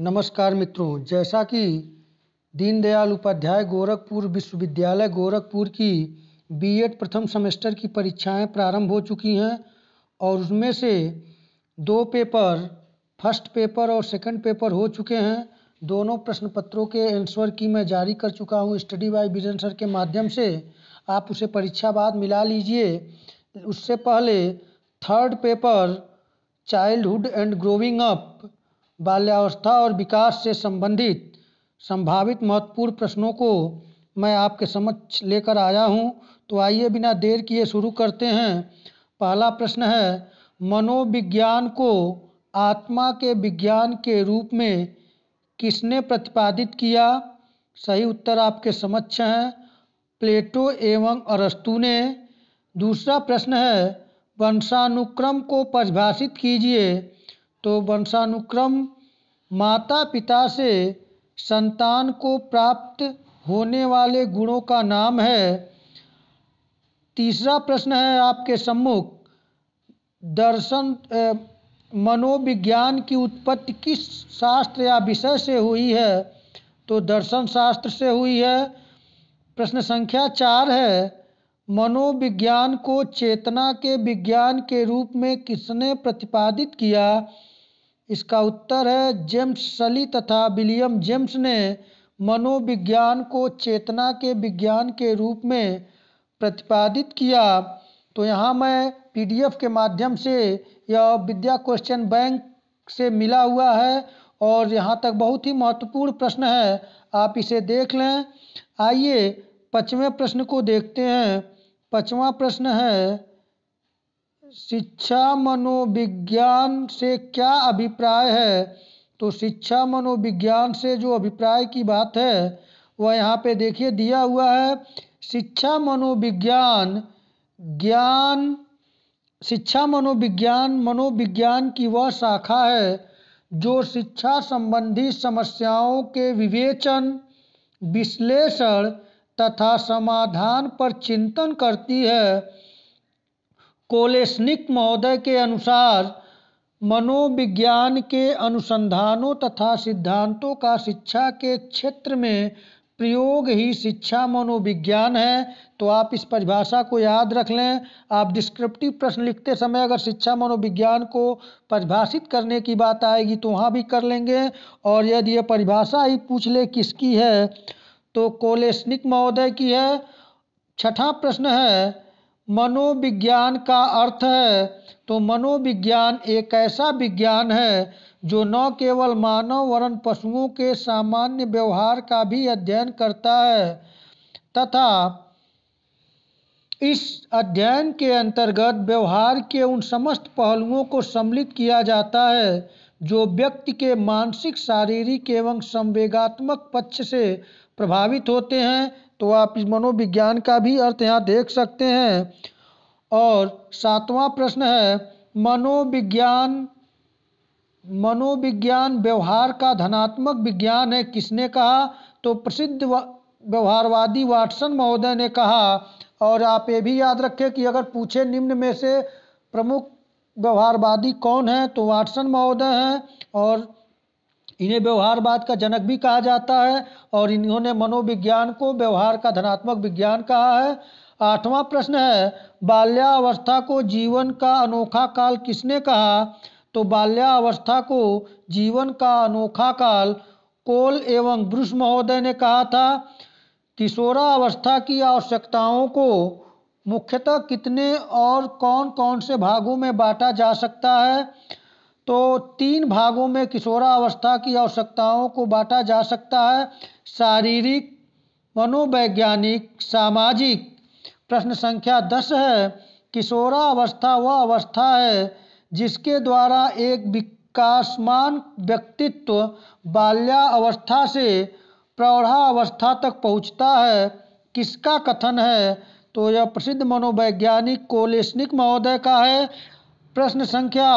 नमस्कार मित्रों जैसा कि दीनदयाल उपाध्याय गोरखपुर विश्वविद्यालय गोरखपुर की बीएड प्रथम सेमेस्टर की परीक्षाएं प्रारंभ हो चुकी हैं और उसमें से दो पेपर फर्स्ट पेपर और सेकंड पेपर हो चुके हैं दोनों प्रश्न पत्रों के आंसर की मैं जारी कर चुका हूं स्टडी बाय विजन सर के माध्यम से आप उसे परीक्षा बाद मिला लीजिए उससे पहले third paper childhood and growing up बाल्यावस्था और विकास से संबंधित संभावित महत्वपूर्ण प्रश्नों को मैं आपके समक्ष लेकर आया हूँ तो आइए बिना देर किए शुरू करते हैं पहला प्रश्न है मनोविज्ञान को आत्मा के विज्ञान के रूप में किसने प्रतिपादित किया सही उत्तर आपके समक्ष हैं प्लेटो एवं अरस्तु ने दूसरा प्रश्न है वंशानुक्रम को परिभाषित कीजिए तो वंशानुक्रम माता पिता से संतान को प्राप्त होने वाले गुणों का नाम है तीसरा प्रश्न है आपके सम्मुख दर्शन मनोविज्ञान की उत्पत्ति किस शास्त्र या विषय से हुई है तो दर्शन शास्त्र से हुई है प्रश्न संख्या चार है मनोविज्ञान को चेतना के विज्ञान के रूप में किसने प्रतिपादित किया इसका उत्तर है जेम्स सली तथा विलियम जेम्स ने मनोविज्ञान को चेतना के विज्ञान के रूप में प्रतिपादित किया तो यहाँ मैं पीडीएफ के माध्यम से यह विद्या क्वेश्चन बैंक से मिला हुआ है और यहाँ तक बहुत ही महत्वपूर्ण प्रश्न है आप इसे देख लें आइए पचवें प्रश्न को देखते हैं पचवा प्रश्न है शिक्षा मनोविज्ञान से क्या अभिप्राय है तो शिक्षा मनोविज्ञान से जो अभिप्राय की बात है वह यहाँ पे देखिए दिया हुआ है शिक्षा मनोविज्ञान ज्ञान शिक्षा मनोविज्ञान मनोविज्ञान की वह शाखा है जो शिक्षा संबंधी समस्याओं के विवेचन विश्लेषण तथा समाधान पर चिंतन करती है कोलेसनिक महोदय के अनुसार मनोविज्ञान के अनुसंधानों तथा सिद्धांतों का शिक्षा के क्षेत्र में प्रयोग ही शिक्षा मनोविज्ञान है तो आप इस परिभाषा को याद रख लें आप डिस्क्रिप्टिव प्रश्न लिखते समय अगर शिक्षा मनोविज्ञान को परिभाषित करने की बात आएगी तो वहाँ भी कर लेंगे और यदि यह परिभाषा ही पूछ ले किसकी है तो कोलेसनिक महोदय की है छठा प्रश्न है मनोविज्ञान का अर्थ है तो मनोविज्ञान एक ऐसा विज्ञान है जो न केवल मानव वरण पशुओं के सामान्य व्यवहार का भी अध्ययन करता है तथा इस अध्ययन के अंतर्गत व्यवहार के उन समस्त पहलुओं को सम्मिलित किया जाता है जो व्यक्ति के मानसिक शारीरिक एवं संवेगात्मक पक्ष से प्रभावित होते हैं तो आप इस मनोविज्ञान का भी अर्थ यहाँ देख सकते हैं और सातवां प्रश्न है मनोविज्ञान मनोविज्ञान व्यवहार का धनात्मक विज्ञान है किसने कहा तो प्रसिद्ध व्यवहारवादी वाटसन महोदय ने कहा और आप ये भी याद रखें कि अगर पूछे निम्न में से प्रमुख व्यवहारवादी कौन है तो वाटसन महोदय हैं और इन्हें व्यवहारवाद का जनक भी कहा जाता है और इन्होंने मनोविज्ञान को व्यवहार का धनात्मक विज्ञान कहा है आठवां प्रश्न है बाल्यावस्था को जीवन का अनोखा काल किसने कहा तो बाल्यावस्था को जीवन का अनोखा काल कोल एवं ब्रुश महोदय ने कहा था किशोरावस्था की आवश्यकताओं को मुख्यतः कितने और कौन कौन से भागों में बांटा जा सकता है तो तीन भागों में किशोरावस्था की आवश्यकताओं को बांटा जा सकता है शारीरिक मनोवैज्ञानिक सामाजिक प्रश्न संख्या दस है किशोरावस्था वह अवस्था है जिसके द्वारा एक विकासमान व्यक्तित्व बाल्यावस्था से प्रौढ़ावस्था तक पहुंचता है किसका कथन है तो यह प्रसिद्ध मनोवैज्ञानिक कोलेशनिक महोदय का है प्रश्न संख्या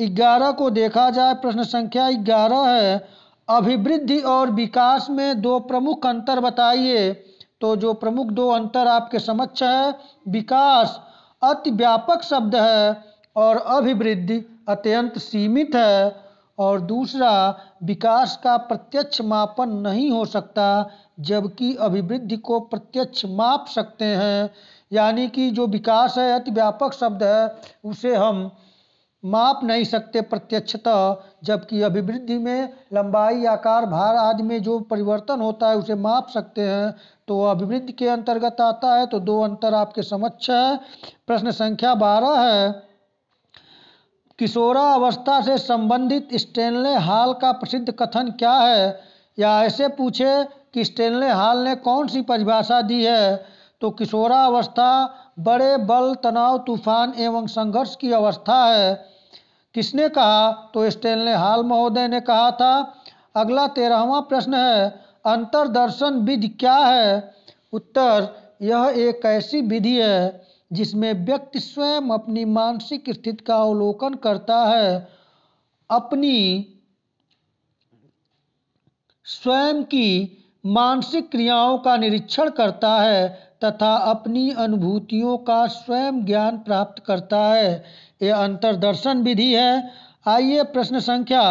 ग्यारह को देखा जाए प्रश्न संख्या ग्यारह है अभिवृद्धि और विकास में दो प्रमुख अंतर बताइए तो जो प्रमुख दो अंतर आपके समक्ष है विकास अति व्यापक शब्द है और अभिवृद्धि अत्यंत सीमित है और दूसरा विकास का प्रत्यक्ष मापन नहीं हो सकता जबकि अभिवृद्धि को प्रत्यक्ष माप सकते हैं यानी कि जो विकास है अति व्यापक शब्द है उसे हम माप नहीं सकते प्रत्यक्षतः जबकि अभिवृद्धि में लंबाई आकार भार आदि में जो परिवर्तन होता है उसे माप सकते हैं तो अभिवृद्धि के अंतर्गत आता है तो दो अंतर आपके समक्ष है प्रश्न संख्या बारह है किशोरा अवस्था से संबंधित स्टेनले हाल का प्रसिद्ध कथन क्या है या ऐसे पूछे कि स्टेनले हाल ने कौन सी परिभाषा दी है तो किशोरावस्था बड़े बल तनाव तूफान एवं संघर्ष की अवस्था है किसने कहा तो स्टेनले हाल महोदय ने कहा था अगला तेरहवा प्रश्न है अंतरदर्शन विधि क्या है उत्तर यह एक ऐसी विधि है जिसमें व्यक्ति स्वयं अपनी मानसिक स्थिति का अवलोकन करता है अपनी स्वयं की मानसिक क्रियाओं का निरीक्षण करता है तथा अपनी अनुभूतियों का स्वयं ज्ञान प्राप्त करता है यह अंतर्दर्शन विधि है आइए प्रश्न संख्या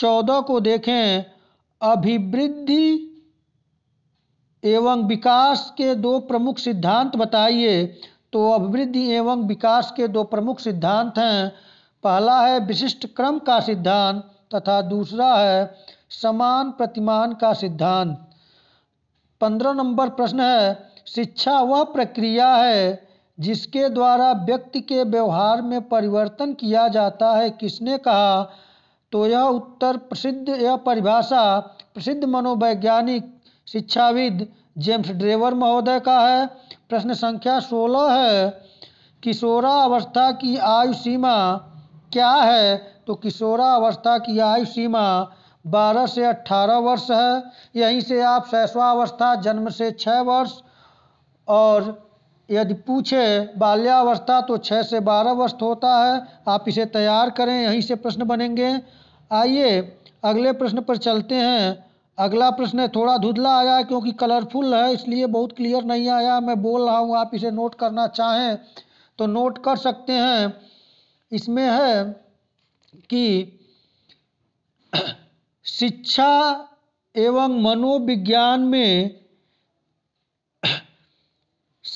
चौदह को देखें अभिवृद्धि एवं विकास के दो प्रमुख सिद्धांत बताइए तो अभिवृद्धि एवं विकास के दो प्रमुख सिद्धांत हैं पहला है विशिष्ट क्रम का सिद्धांत तथा दूसरा है समान प्रतिमान का सिद्धांत पंद्रह नंबर प्रश्न है शिक्षा वह प्रक्रिया है जिसके द्वारा व्यक्ति के व्यवहार में परिवर्तन किया जाता है किसने कहा तो यह उत्तर प्रसिद्ध यह परिभाषा प्रसिद्ध मनोवैज्ञानिक शिक्षाविद जेम्स ड्रेवर महोदय का है प्रश्न संख्या सोलह है किशोरा अवस्था की आयु सीमा क्या है तो किशोरा अवस्था की आयु सीमा 12 से 18 वर्ष है यहीं से आप शैशवावस्था जन्म से 6 वर्ष और यदि पूछे बाल्यावस्था तो छः से बारह वर्ष तो होता है आप इसे तैयार करें यहीं से प्रश्न बनेंगे आइए अगले प्रश्न पर चलते हैं अगला प्रश्न थोड़ा धुंधला आया है क्योंकि कलरफुल है इसलिए बहुत क्लियर नहीं आया मैं बोल रहा हूँ आप इसे नोट करना चाहें तो नोट कर सकते हैं इसमें है कि शिक्षा एवं मनोविज्ञान में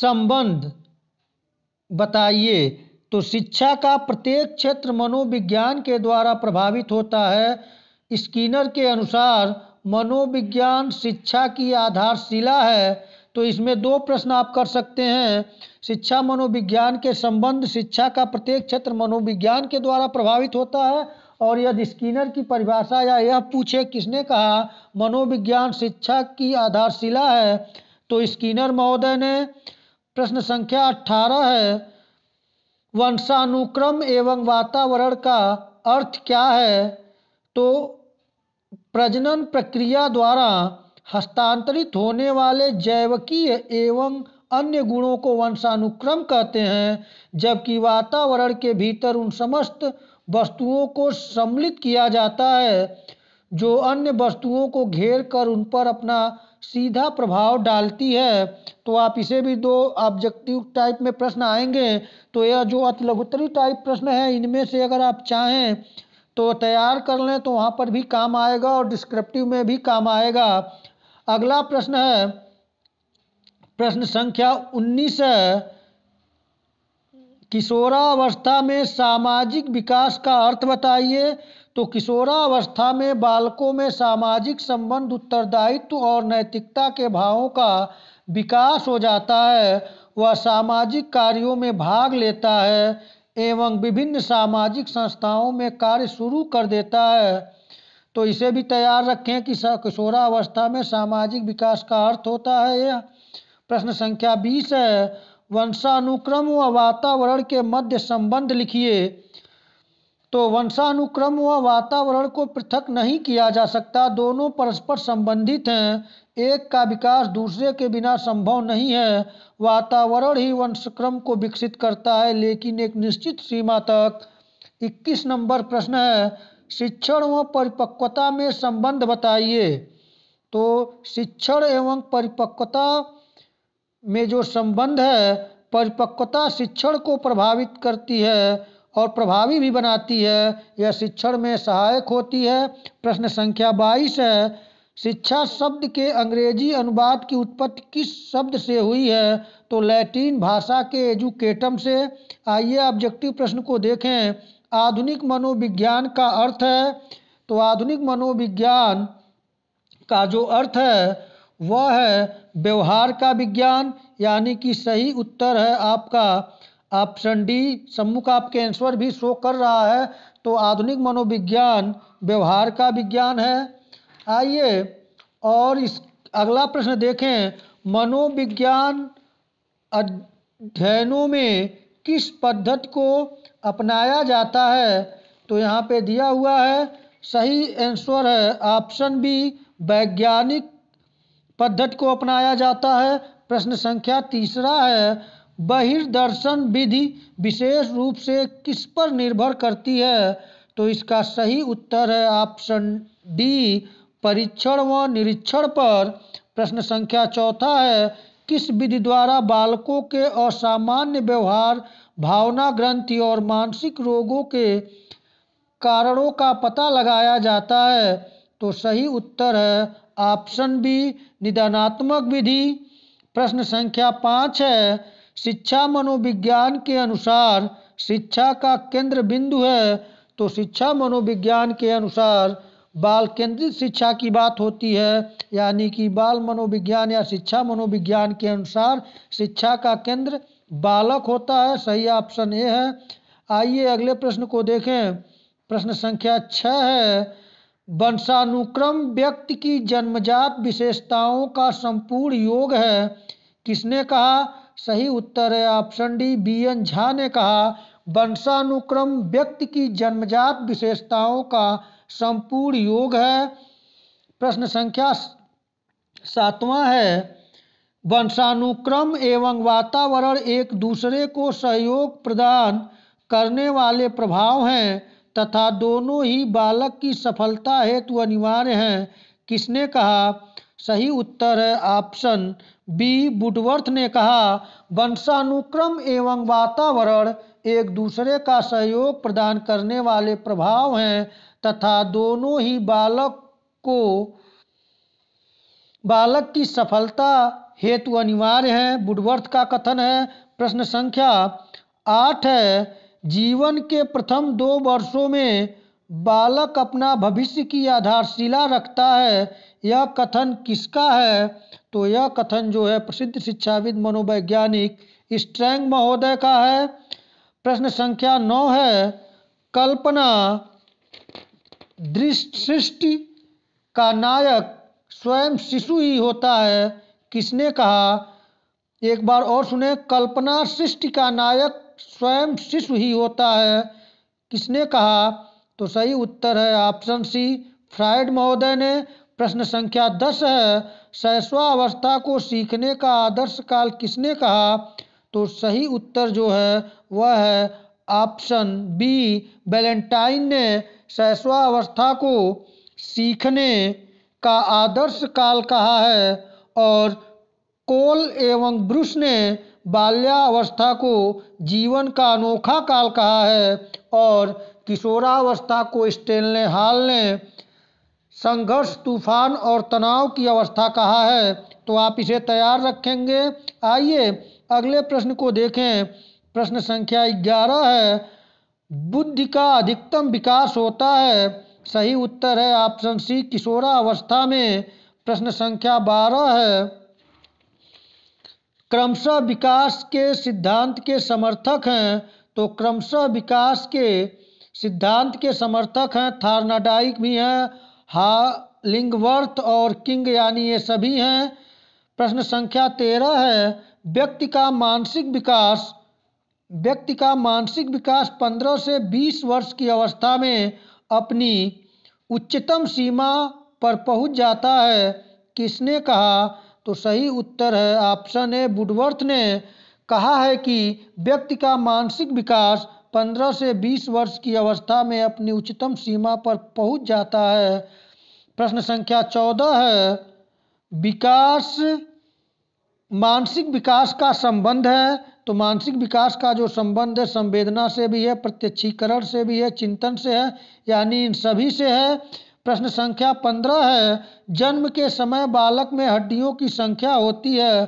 संबंध बताइए तो शिक्षा का प्रत्येक क्षेत्र मनोविज्ञान के द्वारा प्रभावित होता है स्किनर के अनुसार मनोविज्ञान शिक्षा की आधारशिला है तो इसमें दो प्रश्न आप कर सकते हैं शिक्षा मनोविज्ञान के संबंध शिक्षा का प्रत्येक क्षेत्र मनोविज्ञान के द्वारा प्रभावित होता है और यदि स्किनर की परिभाषा या यह पूछे किसने कहा मनोविज्ञान शिक्षा की आधारशिला है तो स्किनर महोदय ने प्रश्न संख्या अठारह है वंशानुक्रम एवं वातावरण का अर्थ क्या है तो प्रजनन प्रक्रिया द्वारा हस्तांतरित होने वाले जैवकीय एवं अन्य गुणों को वंशानुक्रम कहते हैं जबकि वातावरण के भीतर उन समस्त वस्तुओं को सम्मिलित किया जाता है जो अन्य वस्तुओं को घेर कर उन पर अपना सीधा प्रभाव डालती है तो आप इसे भी दो ऑब्जेक्टिव टाइप में प्रश्न आएंगे तो यह जो अतलघुतरी टाइप प्रश्न है इनमें से अगर आप चाहें तो तैयार कर लें तो वहाँ पर भी काम आएगा और डिस्क्रिप्टिव में भी काम आएगा अगला प्रश्न है प्रश्न संख्या उन्नीस है किशोरावस्था में सामाजिक विकास का अर्थ बताइए तो किशोरावस्था में बालकों में सामाजिक संबंध उत्तरदायित्व और नैतिकता के भावों का विकास हो जाता है वह सामाजिक कार्यों में भाग लेता है एवं विभिन्न सामाजिक संस्थाओं में कार्य शुरू कर देता है तो इसे भी तैयार रखें कि किशोरावस्था में सामाजिक विकास का अर्थ होता है यह प्रश्न संख्या बीस है वंशानुक्रम व वातावरण के मध्य संबंध लिखिए तो वंशानुक्रम व वातावरण को पृथक नहीं किया जा सकता दोनों परस्पर संबंधित हैं एक का विकास दूसरे के बिना संभव नहीं है वातावरण ही वंशक्रम को विकसित करता है लेकिन एक निश्चित सीमा तक 21 नंबर प्रश्न है शिक्षण व परिपक्वता में संबंध बताइए तो शिक्षण एवं परिपक्वता में जो संबंध है परिपक्वता शिक्षण को प्रभावित करती है और प्रभावी भी बनाती है यह शिक्षण में सहायक होती है प्रश्न संख्या बाईस है शिक्षा शब्द के अंग्रेजी अनुवाद की उत्पत्ति किस शब्द से हुई है तो लैटिन भाषा के एजुकेटम से आइए ऑब्जेक्टिव प्रश्न को देखें आधुनिक मनोविज्ञान का अर्थ है तो आधुनिक मनोविज्ञान का जो अर्थ है वह है व्यवहार का विज्ञान यानी कि सही उत्तर है आपका ऑप्शन डी सम्मुख आपके आंसर भी शो कर रहा है तो आधुनिक मनोविज्ञान व्यवहार का विज्ञान है आइए और इस अगला प्रश्न देखें मनोविज्ञान अध्ययनों में किस पद्धति को अपनाया जाता है तो यहाँ पे दिया हुआ है सही आंसर है ऑप्शन बी वैज्ञानिक पद्धति को अपनाया जाता है प्रश्न संख्या तीसरा है बहिर्दर्शन विधि विशेष रूप से किस पर निर्भर करती है तो इसका सही उत्तर है ऑप्शन डी परीक्षण व निरीक्षण पर प्रश्न संख्या चौथा है किस विधि द्वारा बालकों के असामान्य व्यवहार भावना ग्रंथि और मानसिक रोगों के कारणों का पता लगाया जाता है तो सही उत्तर है ऑप्शन बी निदानात्मक विधि प्रश्न संख्या पाँच है शिक्षा मनोविज्ञान के अनुसार शिक्षा का केंद्र बिंदु है तो शिक्षा मनोविज्ञान के अनुसार बाल केंद्रित शिक्षा की बात होती है यानी कि बाल मनोविज्ञान या शिक्षा मनोविज्ञान के अनुसार शिक्षा का केंद्र बालक होता है सही ऑप्शन ए है आइए अगले प्रश्न को देखें प्रश्न संख्या छः है वंशानुक्रम व्यक्ति की जन्मजात विशेषताओं का संपूर्ण योग है किसने कहा सही उत्तर है option D B N Jha ने कहा वंशानुक्रम व्यक्ति की जन्मजात विशेषताओं का संपूर्ण योग है प्रश्न संख्या सातवां है वंशानुक्रम एवं वातावरण एक दूसरे को सहयोग प्रदान करने वाले प्रभाव हैं तथा दोनों ही बालक की सफलता हेतु अनिवार्य हैं किसने कहा सही उत्तर है ऑप्शन बी बुटवर्थ ने कहा वंशानुक्रम एवं वातावरण एक दूसरे का सहयोग प्रदान करने वाले प्रभाव हैं तथा दोनों ही बालक को बालक की सफलता हेतु अनिवार्य है बुडवर्थ का कथन है प्रश्न संख्या आठ है जीवन के प्रथम दो वर्षों में बालक अपना भविष्य की आधारशिला रखता है यह कथन किसका है तो यह कथन जो है प्रसिद्ध शिक्षाविद मनोवैज्ञानिक स्ट्रैंग महोदय का है प्रश्न संख्या नौ है कल्पना दृष्टि का नायक स्वयं शिशु ही होता है किसने कहा एक बार और सुने कल्पना सृष्टि का नायक स्वयं शिशु ही होता है किसने कहा तो सही उत्तर है ऑप्शन सी फ्राइड महोदय ने प्रश्न संख्या दस है सहस्वावस्था को सीखने का आदर्श काल किसने कहा तो सही उत्तर जो है वह है ऑप्शन बी वैलेंटाइन ने सहस्वावस्था को सीखने का आदर्श काल कहा है और कोल एवं ब्रुश ने बाल्यावस्था को जीवन का अनोखा काल कहा है और किशोरावस्था को स्टेनले हाल ने संघर्ष तूफान और तनाव की अवस्था कहा है तो आप इसे तैयार रखेंगे आइए अगले प्रश्न को देखें प्रश्न संख्या ग्यारह है बुद्धि का अधिकतम विकास होता है सही उत्तर है ऑप्शन सी किशोरा अवस्था में प्रश्न संख्या बारह है क्रमशः विकास के सिद्धांत के समर्थक हैं तो क्रमशः विकास के सिद्धांत के समर्थक हैं थार्नाडाइक भी हैं हा लिंगवर्थ और किंग यानी ये सभी हैं प्रश्न संख्या तेरह है व्यक्ति का मानसिक विकास व्यक्ति का मानसिक विकास पंद्रह से बीस वर्ष की अवस्था में अपनी उच्चतम सीमा पर पहुंच जाता है किसने कहा तो सही उत्तर है ऑप्शन ए बुडवर्थ ने कहा है कि व्यक्ति का मानसिक विकास पंद्रह से बीस वर्ष की अवस्था में अपनी उच्चतम सीमा पर पहुंच जाता है प्रश्न संख्या चौदह है विकास मानसिक विकास का संबंध है तो मानसिक विकास का जो संबंध है संवेदना से भी है प्रत्यक्षीकरण से भी है चिंतन से है यानी इन सभी से है प्रश्न संख्या पंद्रह है जन्म के समय बालक में हड्डियों की संख्या होती है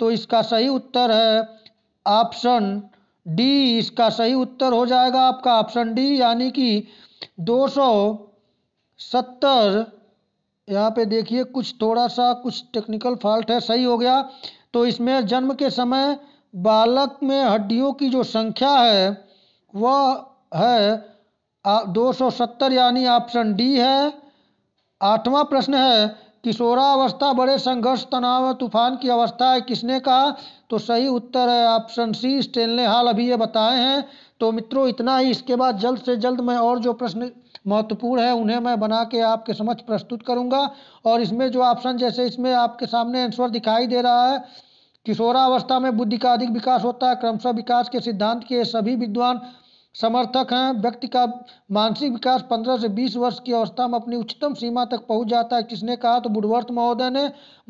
तो इसका सही उत्तर है ऑप्शन डी इसका सही उत्तर हो जाएगा आपका ऑप्शन डी यानी कि दो सौ सत्तर यहाँ पे देखिए कुछ थोड़ा सा कुछ टेक्निकल फॉल्ट है सही हो गया तो इसमें जन्म के समय बालक में हड्डियों की जो संख्या है वह है दो सौ सत्तर यानी ऑप्शन डी है आठवां प्रश्न है किशोरावस्था बड़े संघर्ष तनाव तूफान की अवस्था है किसने कहा तो सही उत्तर है ऑप्शन सी स्टेनले हाल अभी ये बताए हैं तो मित्रों इतना ही इसके बाद जल्द से जल्द मैं और जो प्रश्न महत्वपूर्ण है उन्हें मैं बना के आपके समक्ष प्रस्तुत करूँगा और इसमें जो ऑप्शन जैसे इसमें आपके सामने आंसर दिखाई दे रहा है किशोरावस्था में बुद्धि का अधिक विकास होता है क्रमशः विकास के सिद्धांत के सभी विद्वान समर्थक हैं व्यक्ति का मानसिक विकास 15 से 20 वर्ष की अवस्था में अपनी उच्चतम सीमा तक पहुंच जाता है किसने कहा तो बुढ़वर्त महोदय ने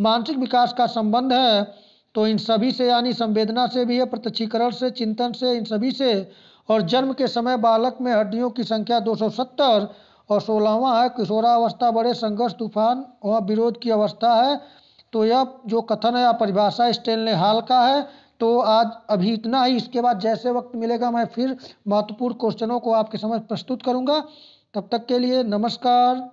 मानसिक विकास का संबंध है तो इन सभी से यानी संवेदना से भी है प्रत्यक्षीकरण से चिंतन से इन सभी से और जन्म के समय बालक में हड्डियों की संख्या 270 और सोलहवा है किशोरावस्था बड़े संघर्ष तूफान व विरोध की अवस्था है तो यह जो कथन है या परिभाषा स्टेनले हाल का है तो आज अभी इतना ही इसके बाद जैसे वक्त मिलेगा मैं फिर महत्वपूर्ण क्वेश्चनों को आपके समक्ष प्रस्तुत करूँगा तब तक के लिए नमस्कार